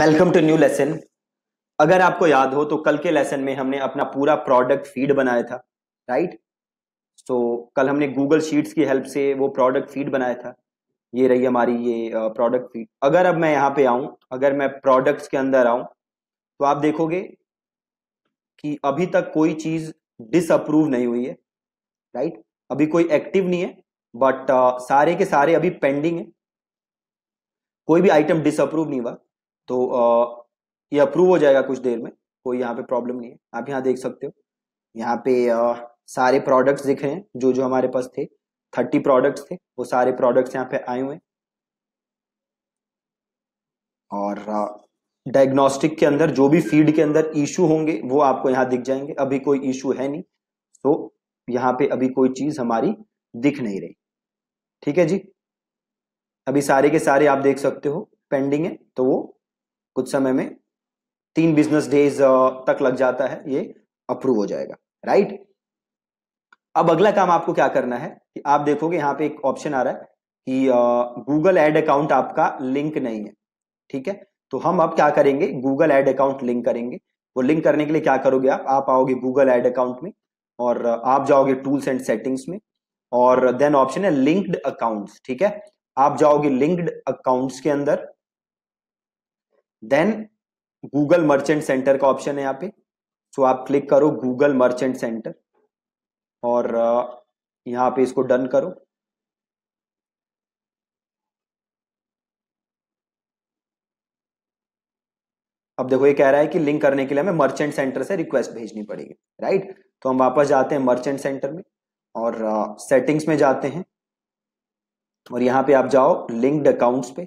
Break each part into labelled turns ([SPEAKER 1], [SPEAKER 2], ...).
[SPEAKER 1] welcome to new lesson अगर आपको याद हो तो कल के लेसन में हमने अपना पूरा प्रोडक्ट फीड बनाया था राइट तो कल हमने गूगल शीट्स की हेल्प से वो प्रोडक्ट फीड बनाया था ये रही हमारी ये प्रोडक्ट फीड अगर अब मैं यहाँ पे आऊँ अगर मैं प्रोडक्ट्स के अंदर आऊँ तो आप देखोगे कि अभी तक कोई चीज डिसअप्रूव नहीं हुई है राइट अभी कोई एक्टिव नहीं है बट सारे के सारे अभी पेंडिंग है कोई भी आइटम डिसअप्रूव नहीं हुआ तो ये अप्रूव हो जाएगा कुछ देर में कोई यहाँ पे प्रॉब्लम नहीं है आप यहाँ देख सकते हो यहाँ पे आ, सारे प्रोडक्ट्स दिख रहे हैं जो जो हमारे पास थे थर्टी प्रोडक्ट्स थे वो सारे प्रोडक्ट्स यहाँ पे आए हुए और डायग्नोस्टिक के अंदर जो भी फील्ड के अंदर इशू होंगे वो आपको यहाँ दिख जाएंगे अभी कोई इशू है नहीं तो यहाँ पे अभी कोई चीज हमारी दिख नहीं रही ठीक है जी अभी सारे के सारे आप देख सकते हो पेंडिंग है तो वो कुछ समय में तीन बिजनेस डेज तक लग जाता है ये अप्रूव हो जाएगा राइट अब अगला काम आपको क्या करना है कि आप देखोगे यहां पे एक ऑप्शन आ रहा है कि गूगल एड अकाउंट आपका लिंक नहीं है ठीक है तो हम अब क्या करेंगे गूगल एड अकाउंट लिंक करेंगे वो लिंक करने के लिए क्या करोगे आप आप आओगे गूगल एड अकाउंट में और आप जाओगे टूल्स एंड सेटिंग्स में और देन ऑप्शन है लिंक्ड अकाउंट्स ठीक है आप जाओगे लिंक्ड अकाउंट्स के अंदर देन गूगल मर्चेंट सेंटर का ऑप्शन है यहाँ पे सो आप क्लिक करो गूगल मर्चेंट सेंटर और uh, यहाँ पे इसको डन करो अब देखो ये कह रहा है कि लिंक करने के लिए हमें मर्चेंट सेंटर से रिक्वेस्ट भेजनी पड़ेगी राइट तो हम वापस जाते हैं मर्चेंट सेंटर में और सेटिंग्स uh, में जाते हैं और यहाँ पे आप जाओ लिंक्ड अकाउंट्स पे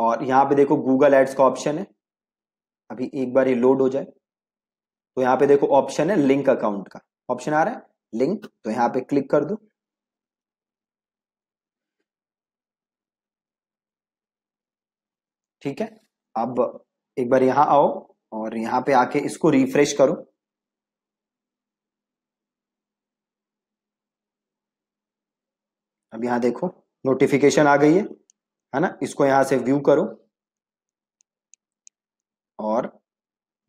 [SPEAKER 1] और यहाँ पे देखो गूगल एड्स का ऑप्शन है अभी एक बार ये लोड हो जाए तो यहाँ पे देखो ऑप्शन है लिंक अकाउंट का ऑप्शन आ रहा है लिंक तो यहाँ पे क्लिक कर दो ठीक है अब एक बार यहां आओ और यहां पे आके इसको रिफ्रेश करो अब यहां देखो नोटिफिकेशन आ गई है है ना इसको यहां से व्यू करो और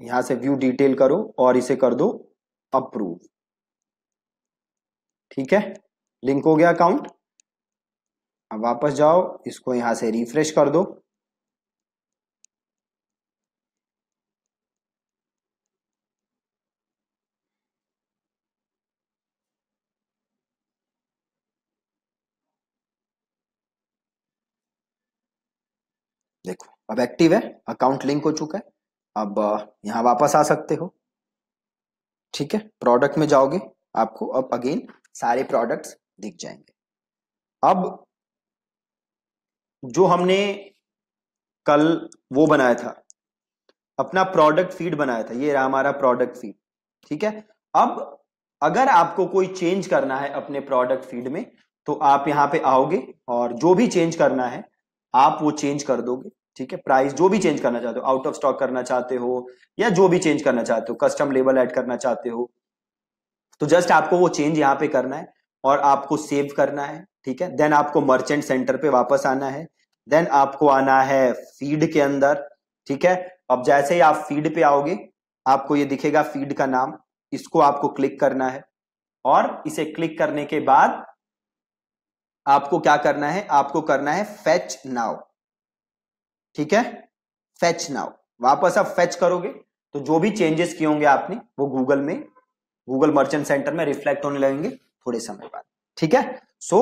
[SPEAKER 1] यहां से व्यू डिटेल करो और इसे कर दो अप्रूव ठीक है लिंक हो गया अकाउंट अब वापस जाओ इसको यहां से रिफ्रेश कर दो देखो अब एक्टिव है अकाउंट लिंक हो चुका है अब यहाँ वापस आ सकते हो ठीक है प्रोडक्ट में जाओगे आपको अब अगेन सारे प्रोडक्ट्स दिख जाएंगे अब जो हमने कल वो बनाया था अपना प्रोडक्ट फीड बनाया था ये रहा हमारा प्रोडक्ट फीड ठीक है अब अगर आपको कोई चेंज करना है अपने प्रोडक्ट फीड में तो आप यहाँ पे आओगे और जो भी चेंज करना है आप वो चेंज कर दोगे ठीक है प्राइस जो भी चेंज करना चाहते हो आउट ऑफ स्टॉक करना चाहते हो या जो भी चेंज करना चाहते हो कस्टम लेबल ऐड करना चाहते हो तो जस्ट आपको वो चेंज यहाँ पे करना है और आपको सेव करना है ठीक है देन आपको मर्चेंट सेंटर पे वापस आना है देन आपको आना है फीड के अंदर ठीक है अब जैसे ही आप फीड पे आओगे आपको ये दिखेगा फीड का नाम इसको आपको क्लिक करना है और इसे क्लिक करने के बाद आपको क्या करना है आपको करना है फैच नाउ ठीक है फेच नाउ वापस आप फेच करोगे तो जो भी चेंजेस किए होंगे आपने वो गूगल में गूगल मर्चेंट सेंटर में रिफ्लेक्ट होने लगेंगे थोड़े समय बाद ठीक है सो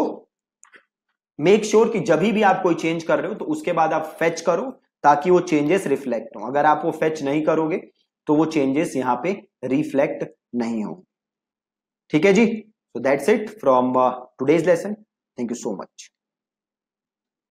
[SPEAKER 1] मेक श्योर कि जब भी आप कोई चेंज कर रहे हो तो उसके बाद आप फेच करो ताकि वो चेंजेस रिफ्लेक्ट हो अगर आप वो फेच नहीं करोगे तो वो चेंजेस यहाँ पे रिफ्लेक्ट नहीं हो ठीक है जी so that's it from today's lesson thank you so much